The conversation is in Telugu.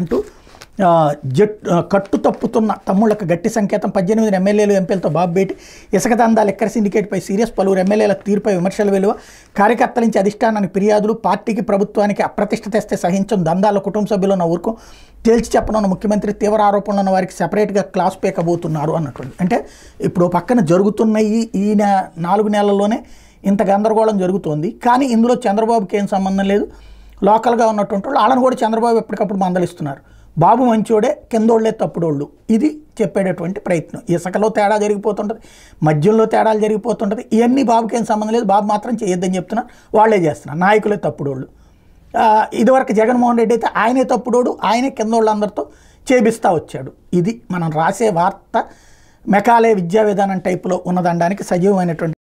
అంటూ జట్ కట్టు తప్పుతున్న తమ్ముళ్ళకి గట్టి సంకేతం పద్దెనిమిది ఎమ్మెల్యేలు ఎంపీలతో బాబు భేటీ ఇసుక దందాలు లెక్కర్ సిండికేట్పై సీరియస్ పలువురు ఎమ్మెల్యేల తీరుపై విమర్శలు విలువ కార్యకర్తల నుంచి అధిష్టానానికి ఫిర్యాదులు పార్టీకి ప్రభుత్వానికి అప్రతిష్ట తెస్తే సహించం దందాల కుటుంబ సభ్యులు ఉన్న ఊరుకు తేల్చి చెప్పనున్న ముఖ్యమంత్రి తీవ్ర ఆరోపణలు ఉన్న వారికి సెపరేట్గా క్లాస్ పేకబోతున్నారు అన్నటువంటి అంటే ఇప్పుడు పక్కన జరుగుతున్న ఈ ఈ నాలుగు నెలల్లోనే ఇంత గందరగోళం జరుగుతోంది కానీ ఇందులో చంద్రబాబుకి ఏం సంబంధం లేదు లోకల్గా ఉన్నటువంటి వాళ్ళు వాళ్ళని కూడా చంద్రబాబు ఎప్పటికప్పుడు మందలిస్తున్నారు బాబు మంచోడే కిందోళ్లే తప్పుడోళ్ళు ఇది చెప్పేటటువంటి ప్రయత్నం ఇసుకలో తేడా జరిగిపోతుంటుంది మద్యంలో తేడాలు జరిగిపోతుంటుంది ఇవన్నీ బాబుకేం సంబంధం లేదు బాబు మాత్రం చేయొద్దని చెప్తున్నారు వాళ్ళే చేస్తున్నారు నాయకులే తప్పుడోళ్ళు ఇదివరకు జగన్మోహన్ రెడ్డి అయితే ఆయనే తప్పుడోడు ఆయనే కిందోళ్ళందరితో చేపిస్తూ వచ్చాడు ఇది మనం రాసే వార్త మెకాలే విద్యా విధానం టైపులో ఉన్నదండానికి సజీవమైనటువంటి